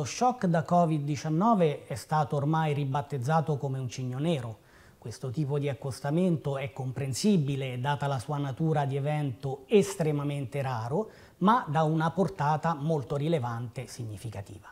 lo shock da Covid-19 è stato ormai ribattezzato come un cigno nero. Questo tipo di accostamento è comprensibile, data la sua natura di evento estremamente raro, ma da una portata molto rilevante e significativa.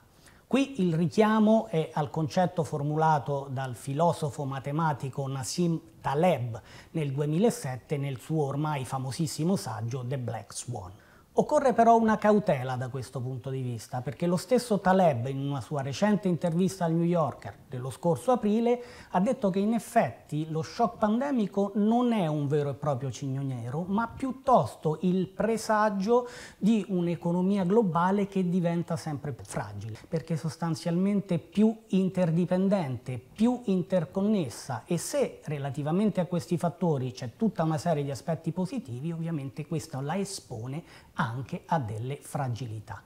Qui il richiamo è al concetto formulato dal filosofo matematico Nassim Taleb nel 2007 nel suo ormai famosissimo saggio The Black Swan. Occorre però una cautela da questo punto di vista, perché lo stesso Taleb in una sua recente intervista al New Yorker dello scorso aprile ha detto che in effetti lo shock pandemico non è un vero e proprio cigno nero, ma piuttosto il presagio di un'economia globale che diventa sempre più fragile, perché sostanzialmente più interdipendente, più interconnessa e se relativamente a questi fattori c'è tutta una serie di aspetti positivi, ovviamente questo la espone anche a delle fragilità.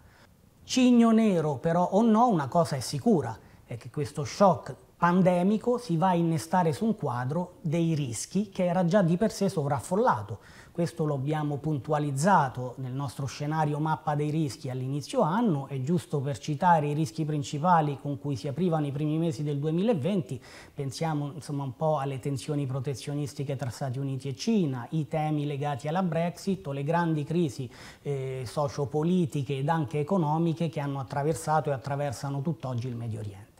Cigno nero però o no, una cosa è sicura, è che questo shock pandemico si va a innestare su un quadro dei rischi che era già di per sé sovraffollato. Questo lo abbiamo puntualizzato nel nostro scenario mappa dei rischi all'inizio anno e giusto per citare i rischi principali con cui si aprivano i primi mesi del 2020, pensiamo insomma un po' alle tensioni protezionistiche tra Stati Uniti e Cina, i temi legati alla Brexit o le grandi crisi eh, sociopolitiche ed anche economiche che hanno attraversato e attraversano tutt'oggi il Medio Oriente.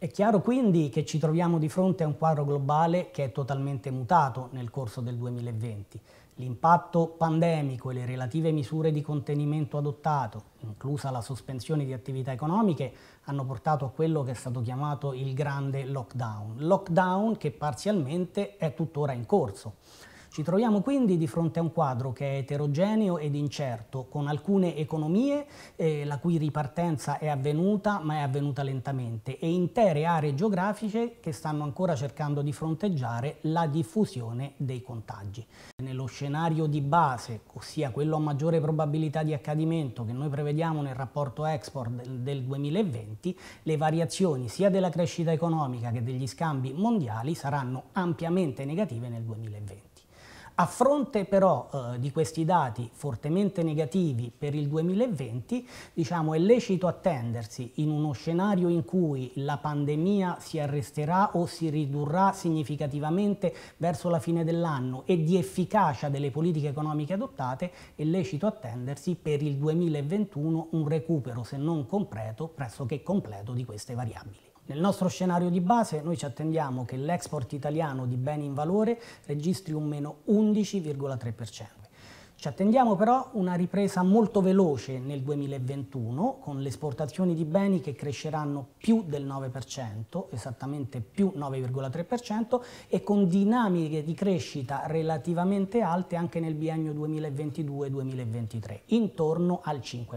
È chiaro quindi che ci troviamo di fronte a un quadro globale che è totalmente mutato nel corso del 2020. L'impatto pandemico e le relative misure di contenimento adottate, inclusa la sospensione di attività economiche, hanno portato a quello che è stato chiamato il grande lockdown. Lockdown che parzialmente è tuttora in corso. Ci troviamo quindi di fronte a un quadro che è eterogeneo ed incerto, con alcune economie eh, la cui ripartenza è avvenuta ma è avvenuta lentamente e intere aree geografiche che stanno ancora cercando di fronteggiare la diffusione dei contagi. Nello scenario di base, ossia quello a maggiore probabilità di accadimento che noi prevediamo nel rapporto export del, del 2020, le variazioni sia della crescita economica che degli scambi mondiali saranno ampiamente negative nel 2020. A fronte però eh, di questi dati fortemente negativi per il 2020, diciamo, è lecito attendersi in uno scenario in cui la pandemia si arresterà o si ridurrà significativamente verso la fine dell'anno e di efficacia delle politiche economiche adottate, è lecito attendersi per il 2021 un recupero, se non completo, pressoché completo di queste variabili. Nel nostro scenario di base noi ci attendiamo che l'export italiano di beni in valore registri un meno 11,3%. Ci attendiamo però una ripresa molto veloce nel 2021 con le esportazioni di beni che cresceranno più del 9%, esattamente più 9,3% e con dinamiche di crescita relativamente alte anche nel biennio 2022-2023, intorno al 5%.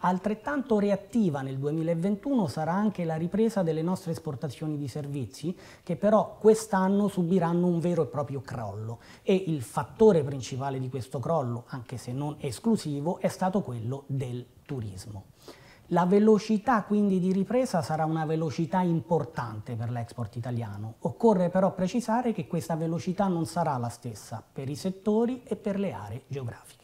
Altrettanto reattiva nel 2021 sarà anche la ripresa delle nostre esportazioni di servizi, che però quest'anno subiranno un vero e proprio crollo e il fattore principale di questo crollo, anche se non esclusivo, è stato quello del turismo. La velocità quindi di ripresa sarà una velocità importante per l'export italiano. Occorre però precisare che questa velocità non sarà la stessa per i settori e per le aree geografiche.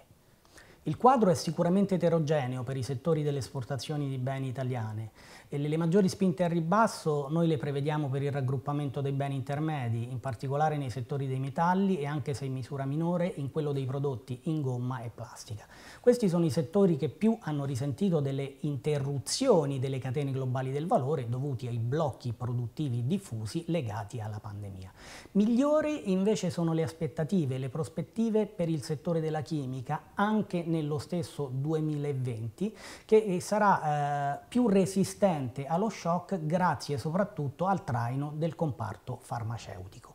Il quadro è sicuramente eterogeneo per i settori delle esportazioni di beni italiane, le maggiori spinte al ribasso noi le prevediamo per il raggruppamento dei beni intermedi, in particolare nei settori dei metalli e anche se in misura minore in quello dei prodotti in gomma e plastica. Questi sono i settori che più hanno risentito delle interruzioni delle catene globali del valore dovuti ai blocchi produttivi diffusi legati alla pandemia. Migliori invece sono le aspettative, e le prospettive per il settore della chimica anche nello stesso 2020 che eh, sarà eh, più resistente resistente allo shock grazie soprattutto al traino del comparto farmaceutico.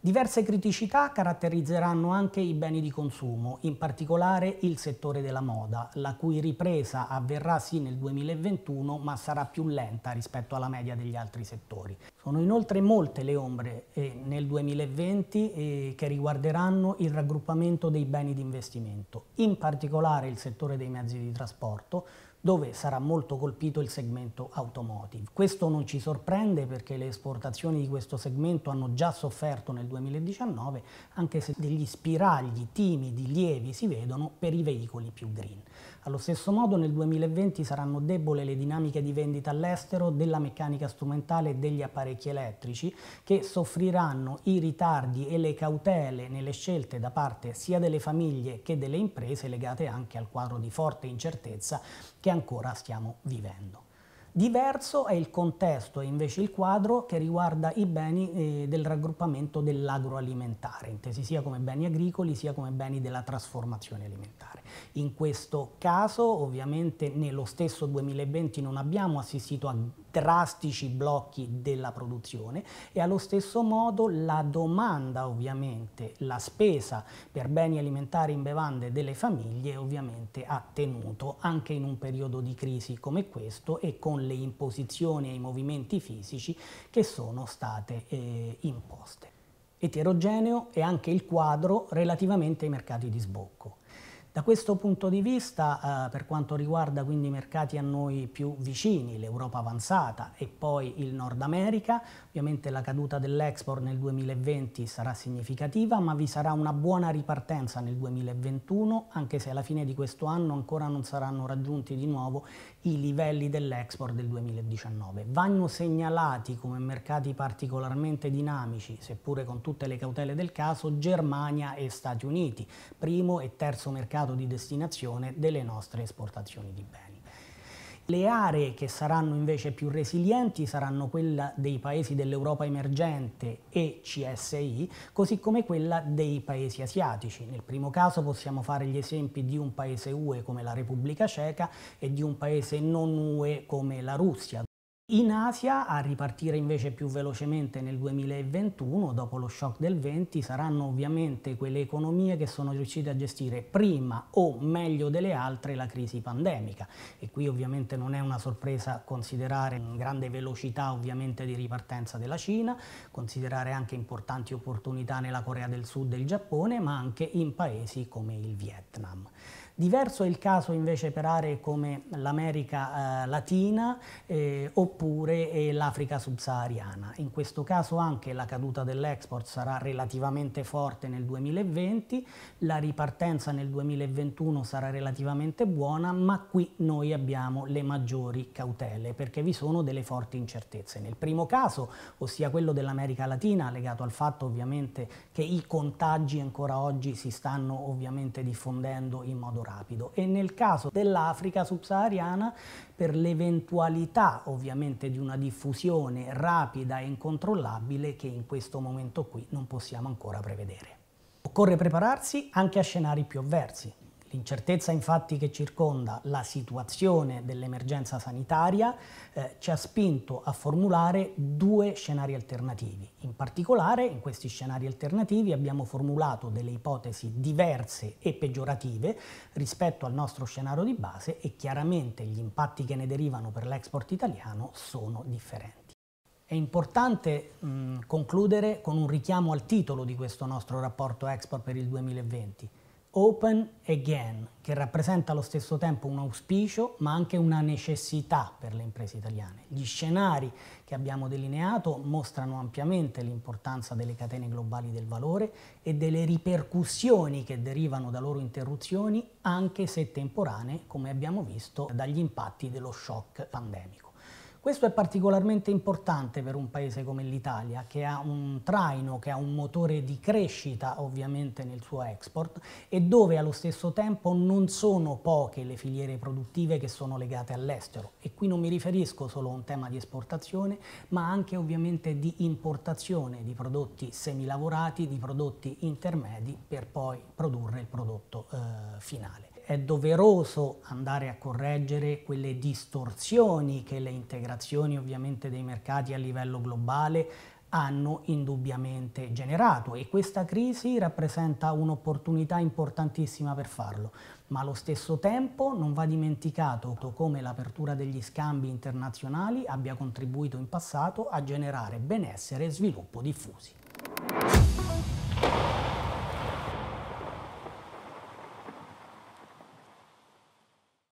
Diverse criticità caratterizzeranno anche i beni di consumo, in particolare il settore della moda, la cui ripresa avverrà sì nel 2021 ma sarà più lenta rispetto alla media degli altri settori. Sono inoltre molte le ombre eh, nel 2020 eh, che riguarderanno il raggruppamento dei beni di investimento, in particolare il settore dei mezzi di trasporto, dove sarà molto colpito il segmento automotive. Questo non ci sorprende perché le esportazioni di questo segmento hanno già sofferto nel 2019, anche se degli spiragli timidi, lievi si vedono per i veicoli più green. Allo stesso modo nel 2020 saranno debole le dinamiche di vendita all'estero della meccanica strumentale e degli apparecchi elettrici che soffriranno i ritardi e le cautele nelle scelte da parte sia delle famiglie che delle imprese legate anche al quadro di forte incertezza che ancora stiamo vivendo. Diverso è il contesto e invece il quadro che riguarda i beni eh, del raggruppamento dell'agroalimentare, intesi sia come beni agricoli sia come beni della trasformazione alimentare. In questo caso ovviamente nello stesso 2020 non abbiamo assistito a drastici blocchi della produzione e allo stesso modo la domanda ovviamente, la spesa per beni alimentari in bevande delle famiglie ovviamente ha tenuto anche in un periodo di crisi come questo e con le imposizioni ai movimenti fisici che sono state eh, imposte. Eterogeneo è anche il quadro relativamente ai mercati di sbocco. Da questo punto di vista, eh, per quanto riguarda quindi i mercati a noi più vicini, l'Europa avanzata e poi il Nord America, ovviamente la caduta dell'export nel 2020 sarà significativa, ma vi sarà una buona ripartenza nel 2021, anche se alla fine di questo anno ancora non saranno raggiunti di nuovo i livelli dell'export del 2019. Vanno segnalati come mercati particolarmente dinamici, seppure con tutte le cautele del caso, Germania e Stati Uniti, primo e terzo mercato mercato di destinazione delle nostre esportazioni di beni. Le aree che saranno invece più resilienti saranno quella dei paesi dell'Europa emergente e CSI, così come quella dei paesi asiatici. Nel primo caso possiamo fare gli esempi di un paese UE come la Repubblica Ceca e di un paese non UE come la Russia. In Asia a ripartire invece più velocemente nel 2021, dopo lo shock del 20, saranno ovviamente quelle economie che sono riuscite a gestire prima o meglio delle altre la crisi pandemica e qui ovviamente non è una sorpresa considerare grande velocità ovviamente di ripartenza della Cina, considerare anche importanti opportunità nella Corea del Sud e il Giappone, ma anche in paesi come il Vietnam. Diverso è il caso invece per aree come l'America eh, Latina eh, oppure eh, l'Africa subsahariana. In questo caso anche la caduta dell'export sarà relativamente forte nel 2020, la ripartenza nel 2021 sarà relativamente buona, ma qui noi abbiamo le maggiori cautele perché vi sono delle forti incertezze. Nel primo caso, ossia quello dell'America Latina, legato al fatto ovviamente che i contagi ancora oggi si stanno ovviamente diffondendo in modo rapido e nel caso dell'Africa subsahariana per l'eventualità ovviamente di una diffusione rapida e incontrollabile che in questo momento qui non possiamo ancora prevedere. Occorre prepararsi anche a scenari più avversi, L'incertezza infatti che circonda la situazione dell'emergenza sanitaria eh, ci ha spinto a formulare due scenari alternativi. In particolare in questi scenari alternativi abbiamo formulato delle ipotesi diverse e peggiorative rispetto al nostro scenario di base e chiaramente gli impatti che ne derivano per l'export italiano sono differenti. È importante mh, concludere con un richiamo al titolo di questo nostro rapporto export per il 2020 Open Again, che rappresenta allo stesso tempo un auspicio ma anche una necessità per le imprese italiane. Gli scenari che abbiamo delineato mostrano ampiamente l'importanza delle catene globali del valore e delle ripercussioni che derivano da loro interruzioni, anche se temporanee, come abbiamo visto dagli impatti dello shock pandemico. Questo è particolarmente importante per un paese come l'Italia, che ha un traino, che ha un motore di crescita ovviamente nel suo export e dove allo stesso tempo non sono poche le filiere produttive che sono legate all'estero. E qui non mi riferisco solo a un tema di esportazione, ma anche ovviamente di importazione di prodotti semilavorati, di prodotti intermedi per poi produrre il prodotto eh, finale è doveroso andare a correggere quelle distorsioni che le integrazioni ovviamente dei mercati a livello globale hanno indubbiamente generato e questa crisi rappresenta un'opportunità importantissima per farlo, ma allo stesso tempo non va dimenticato come l'apertura degli scambi internazionali abbia contribuito in passato a generare benessere e sviluppo diffusi.